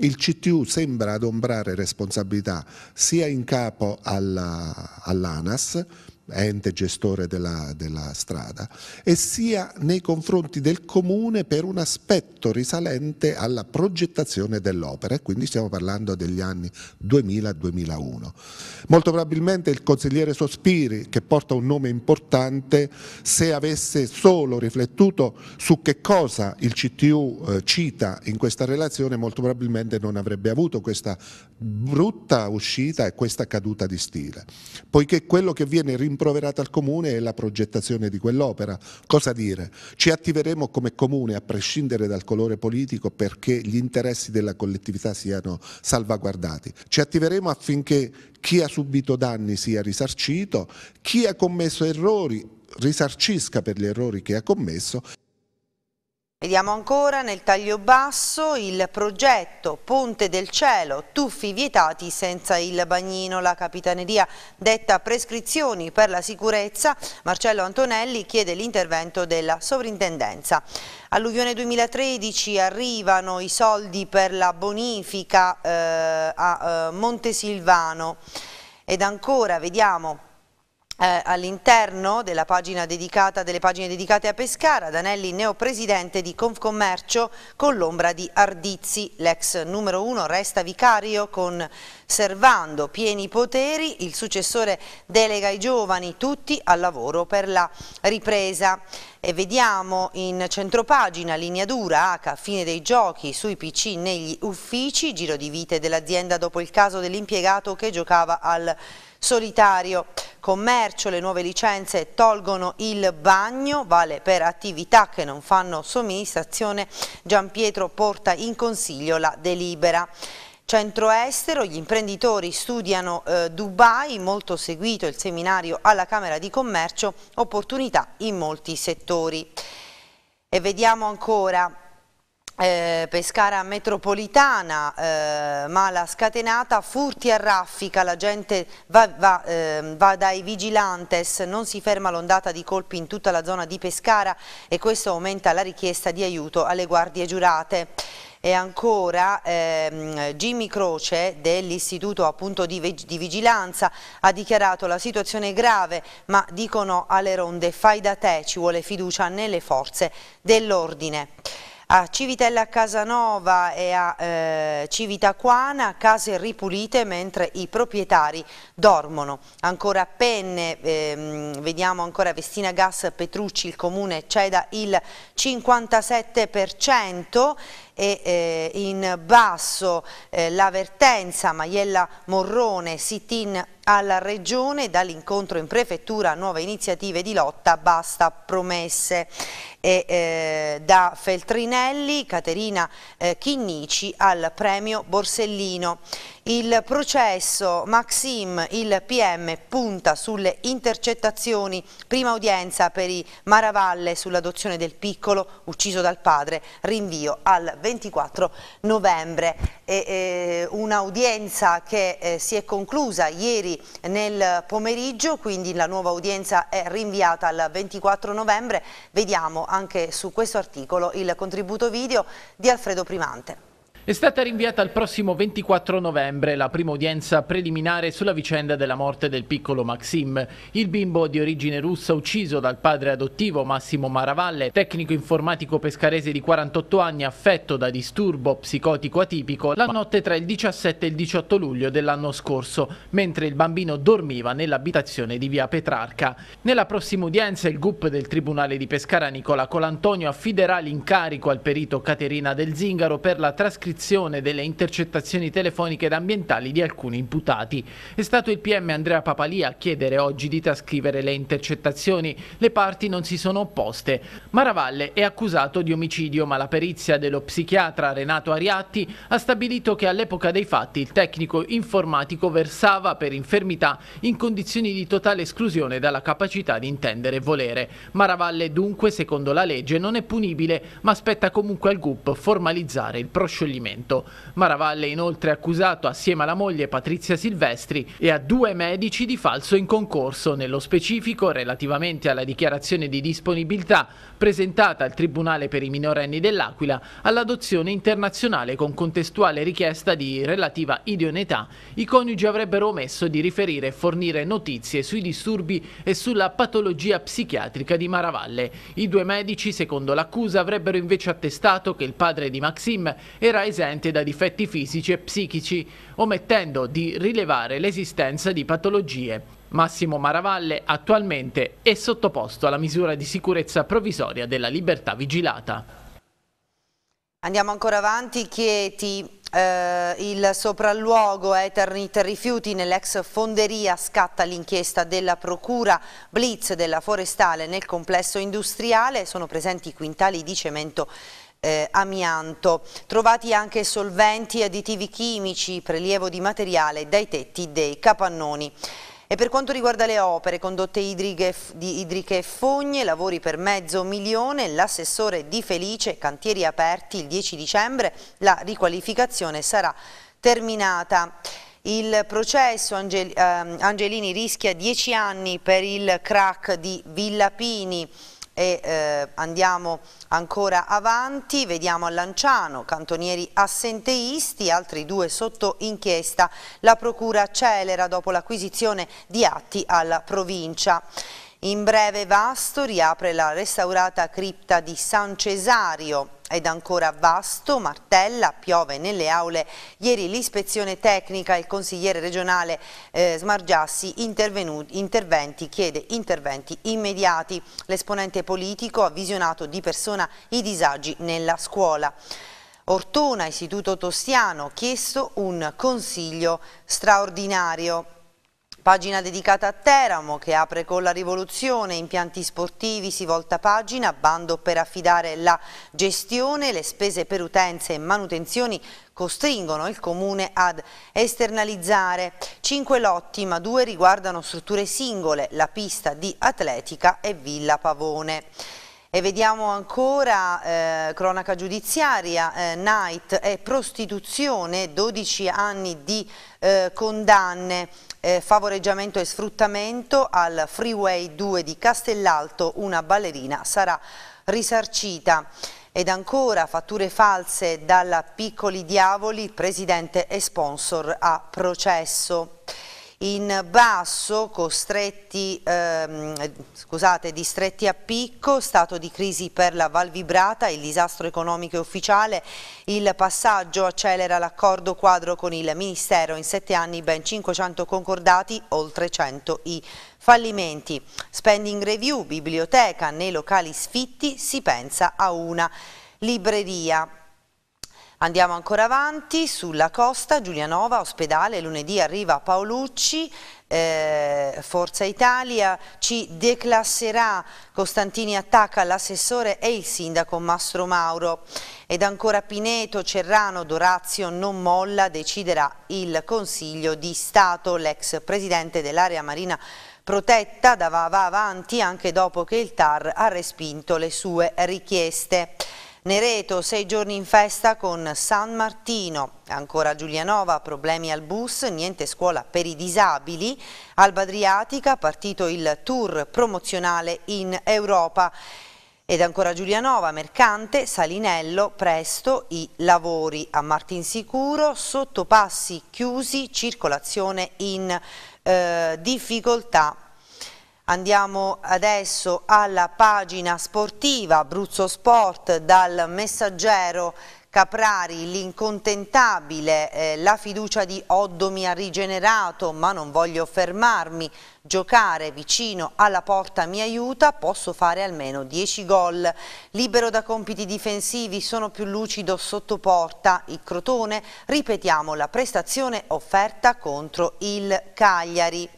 il CTU sembra adombrare responsabilità sia in capo all'ANAS, alla ente gestore della, della strada, e sia nei confronti del comune per un aspetto risalente alla progettazione dell'opera e quindi stiamo parlando degli anni 2000-2001. Molto probabilmente il consigliere Sospiri, che porta un nome importante, se avesse solo riflettuto su che cosa il CTU eh, cita in questa relazione, molto probabilmente non avrebbe avuto questa brutta uscita e questa caduta di stile, poiché quello che viene rimproverato rimproverata al Comune è la progettazione di quell'opera. Cosa dire? Ci attiveremo come Comune, a prescindere dal colore politico, perché gli interessi della collettività siano salvaguardati. Ci attiveremo affinché chi ha subito danni sia risarcito, chi ha commesso errori risarcisca per gli errori che ha commesso. Vediamo ancora nel taglio basso il progetto Ponte del Cielo, tuffi vietati senza il bagnino. La Capitaneria detta prescrizioni per la sicurezza. Marcello Antonelli chiede l'intervento della sovrintendenza. Alluvione 2013 arrivano i soldi per la bonifica eh, a eh, Montesilvano. Ed ancora vediamo eh, all'interno delle pagine dedicate a Pescara, Danelli neopresidente di Confcommercio con l'ombra di Ardizzi, l'ex numero uno resta vicario con Servando pieni poteri, il successore delega i giovani tutti al lavoro per la ripresa. E vediamo in centropagina linea dura H, fine dei giochi sui PC negli uffici, giro di vite dell'azienda dopo il caso dell'impiegato che giocava al solitario. Commercio, le nuove licenze tolgono il bagno, vale per attività che non fanno somministrazione, Gian Pietro porta in consiglio la delibera centro-estero, gli imprenditori studiano eh, Dubai, molto seguito il seminario alla Camera di Commercio, opportunità in molti settori. E vediamo ancora eh, Pescara metropolitana, eh, mala scatenata, furti a raffica, la gente va, va, eh, va dai vigilantes, non si ferma l'ondata di colpi in tutta la zona di Pescara e questo aumenta la richiesta di aiuto alle guardie giurate. E ancora ehm, Jimmy Croce dell'Istituto di, di, Vigilanza ha dichiarato la situazione grave ma dicono alle ronde fai da te, ci vuole fiducia nelle forze dell'ordine a Civitella Casanova e a eh, Civitaquana case ripulite mentre i proprietari dormono. Ancora penne, ehm, vediamo ancora Vestina Gas Petrucci, il comune ceda il 57% e eh, in basso eh, l'avvertenza Maiella Morrone, sit-in alla Regione, dall'incontro in prefettura nuove iniziative di lotta, basta promesse. E, eh, da Feltrinelli, Caterina eh, Chinnici al premio Borsellino. Il processo Maxim, il PM, punta sulle intercettazioni. Prima udienza per i Maravalle sull'adozione del piccolo ucciso dal padre, rinvio al 24 novembre. Eh, un'audienza che eh, si è conclusa ieri nel pomeriggio, quindi la nuova udienza è rinviata al 24 novembre. Vediamo anche su questo articolo il contributo video di Alfredo Primante. È stata rinviata al prossimo 24 novembre la prima udienza preliminare sulla vicenda della morte del piccolo Maxim, il bimbo di origine russa ucciso dal padre adottivo Massimo Maravalle, tecnico informatico pescarese di 48 anni affetto da disturbo psicotico atipico la notte tra il 17 e il 18 luglio dell'anno scorso, mentre il bambino dormiva nell'abitazione di via Petrarca. Nella prossima udienza il GUP del Tribunale di Pescara Nicola Colantonio affiderà l'incarico al perito Caterina Del Zingaro per la trascrizione restrizione delle intercettazioni telefoniche ed ambientali di alcuni imputati. È stato il PM Andrea Papalia a chiedere oggi di trascrivere le intercettazioni. Le parti non si sono opposte. Maravalle è accusato di omicidio, ma la perizia dello psichiatra Renato Ariatti ha stabilito che all'epoca dei fatti il tecnico informatico versava per infermità in condizioni di totale esclusione dalla capacità di intendere e volere. Maravalle dunque, secondo la legge, non è punibile, ma aspetta comunque al GUP formalizzare il proscioglimento fallimento. Maravalle è inoltre accusato assieme alla moglie Patrizia Silvestri e a due medici di falso in concorso, nello specifico relativamente alla dichiarazione di disponibilità presentata al Tribunale per i minorenni dell'Aquila all'adozione internazionale con contestuale richiesta di relativa idoneità, i coniugi avrebbero omesso di riferire e fornire notizie sui disturbi e sulla patologia psichiatrica di Maravalle. I due medici, secondo l'accusa, avrebbero invece attestato che il padre di Maxim era esente da difetti fisici e psichici, omettendo di rilevare l'esistenza di patologie. Massimo Maravalle attualmente è sottoposto alla misura di sicurezza provvisoria della libertà vigilata. Andiamo ancora avanti, Chieti. Eh, il sopralluogo Eternit eh, Rifiuti nell'ex fonderia scatta l'inchiesta della procura Blitz della Forestale nel complesso industriale sono presenti quintali di cemento eh, amianto. Trovati anche solventi, additivi chimici, prelievo di materiale dai tetti dei capannoni. E per quanto riguarda le opere, condotte idriche, e fogne, lavori per mezzo milione, l'assessore Di Felice, cantieri aperti il 10 dicembre, la riqualificazione sarà terminata. Il processo ehm, Angelini rischia 10 anni per il crack di Villa Pini e eh, andiamo ancora avanti, vediamo a Lanciano, cantonieri assenteisti, altri due sotto inchiesta, la procura accelera dopo l'acquisizione di atti alla provincia. In breve Vasto riapre la restaurata cripta di San Cesario ed ancora Vasto, Martella, piove nelle aule. Ieri l'ispezione tecnica, il consigliere regionale eh, Smargiassi interventi, chiede interventi immediati. L'esponente politico ha visionato di persona i disagi nella scuola. Ortona, Istituto Tostiano, chiesto un consiglio straordinario. Pagina dedicata a Teramo che apre con la rivoluzione, impianti sportivi, si volta pagina, bando per affidare la gestione, le spese per utenze e manutenzioni costringono il comune ad esternalizzare. Cinque lotti ma due riguardano strutture singole, la pista di Atletica e Villa Pavone. E vediamo ancora eh, cronaca giudiziaria, eh, night e prostituzione, 12 anni di eh, condanne eh, favoreggiamento e sfruttamento al Freeway 2 di Castellalto, una ballerina sarà risarcita. Ed ancora fatture false dalla Piccoli Diavoli, presidente e sponsor a processo in basso, costretti, ehm, scusate, distretti a picco, stato di crisi per la Val Vibrata, il disastro economico e ufficiale, il passaggio accelera l'accordo quadro con il Ministero, in sette anni ben 500 concordati, oltre 100 i fallimenti. Spending review, biblioteca, nei locali sfitti si pensa a una libreria. Andiamo ancora avanti sulla costa, Giulianova, ospedale, lunedì arriva Paolucci, eh, Forza Italia, ci declasserà Costantini attacca l'assessore e il sindaco Mastro Mauro. Ed ancora Pineto, Cerrano, Dorazio non molla, deciderà il Consiglio di Stato, l'ex presidente dell'area marina protetta va avanti anche dopo che il TAR ha respinto le sue richieste. Nereto, sei giorni in festa con San Martino, ancora Giulianova, problemi al bus, niente scuola per i disabili, Alba Adriatica, partito il tour promozionale in Europa ed ancora Giulianova, Mercante, Salinello, presto i lavori a Martinsicuro, sottopassi chiusi, circolazione in eh, difficoltà Andiamo adesso alla pagina sportiva Abruzzo Sport dal messaggero Caprari, l'incontentabile, eh, la fiducia di Oddo mi ha rigenerato ma non voglio fermarmi, giocare vicino alla porta mi aiuta, posso fare almeno 10 gol. Libero da compiti difensivi, sono più lucido sotto porta, il Crotone, ripetiamo la prestazione offerta contro il Cagliari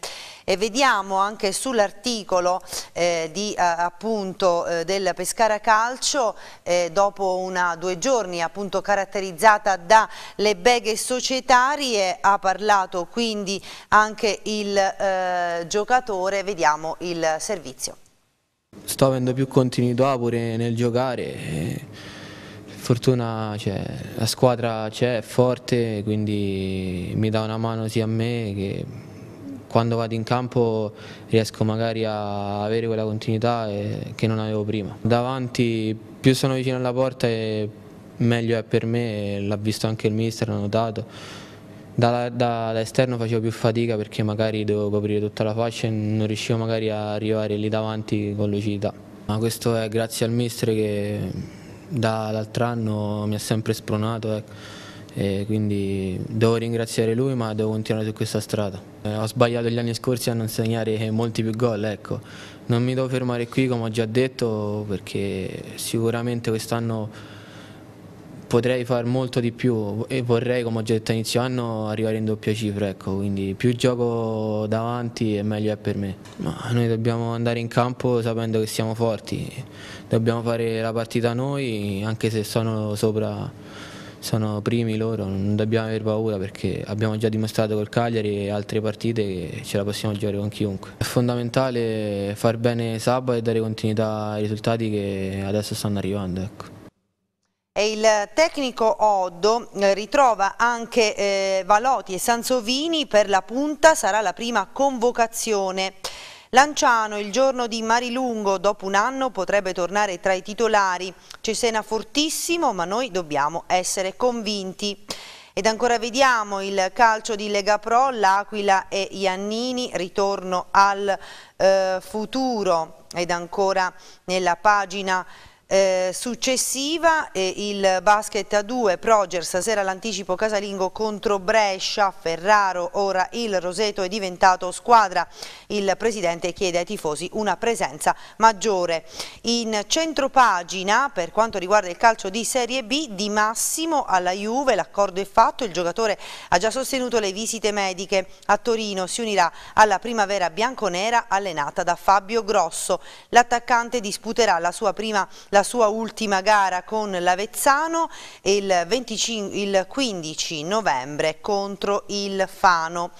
e vediamo anche sull'articolo eh, di, eh, appunto, eh, del Pescara Calcio eh, dopo una, due giorni appunto, caratterizzata dalle beghe societarie ha parlato quindi anche il eh, giocatore, vediamo il servizio. Sto avendo più continuità pure nel giocare, fortuna cioè, la squadra c'è, è forte, quindi mi dà una mano sia a me che quando vado in campo riesco magari a avere quella continuità eh, che non avevo prima. Davanti più sono vicino alla porta e meglio è per me, l'ha visto anche il mister, l'ha notato. Da, da, da, esterno facevo più fatica perché magari dovevo coprire tutta la faccia e non riuscivo magari a arrivare lì davanti con lucidità. Ma questo è grazie al mister che dall'altro anno mi ha sempre spronato. Ecco e quindi devo ringraziare lui ma devo continuare su questa strada. Eh, ho sbagliato gli anni scorsi a non segnare molti più gol, ecco. non mi devo fermare qui come ho già detto perché sicuramente quest'anno potrei fare molto di più e vorrei come ho già detto all'inizio anno arrivare in doppia cifra, ecco. quindi più gioco davanti e meglio è per me. Ma noi dobbiamo andare in campo sapendo che siamo forti, dobbiamo fare la partita noi anche se sono sopra sono primi loro, non dobbiamo avere paura perché abbiamo già dimostrato col Cagliari e altre partite che ce la possiamo giocare con chiunque. È fondamentale far bene sabato e dare continuità ai risultati che adesso stanno arrivando. Ecco. E il tecnico Oddo eh, ritrova anche eh, Valoti e Sansovini per la punta, sarà la prima convocazione Lanciano il giorno di Marilungo, dopo un anno potrebbe tornare tra i titolari. Cesena fortissimo, ma noi dobbiamo essere convinti. Ed ancora vediamo il calcio di Lega Pro, L'Aquila e Iannini, ritorno al eh, futuro. Ed ancora nella pagina eh, successiva eh, il basket a 2 Proger stasera l'anticipo casalingo contro Brescia Ferraro ora il Roseto è diventato squadra il presidente chiede ai tifosi una presenza maggiore in centropagina per quanto riguarda il calcio di Serie B di Massimo alla Juve l'accordo è fatto il giocatore ha già sostenuto le visite mediche a Torino si unirà alla primavera bianconera allenata da Fabio Grosso l'attaccante disputerà la sua prima la la sua ultima gara con l'Avezzano il, il 15 novembre contro il Fano.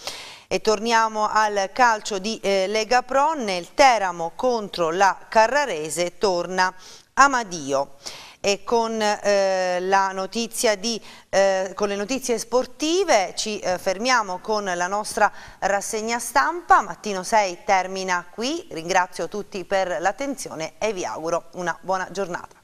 E torniamo al calcio di eh, Lega Pro, nel Teramo contro la Carrarese torna Amadio e con, eh, di, eh, con, le notizie sportive ci eh, fermiamo con la nostra rassegna stampa, mattino 6 termina qui, ringrazio tutti per l'attenzione e vi auguro una buona giornata.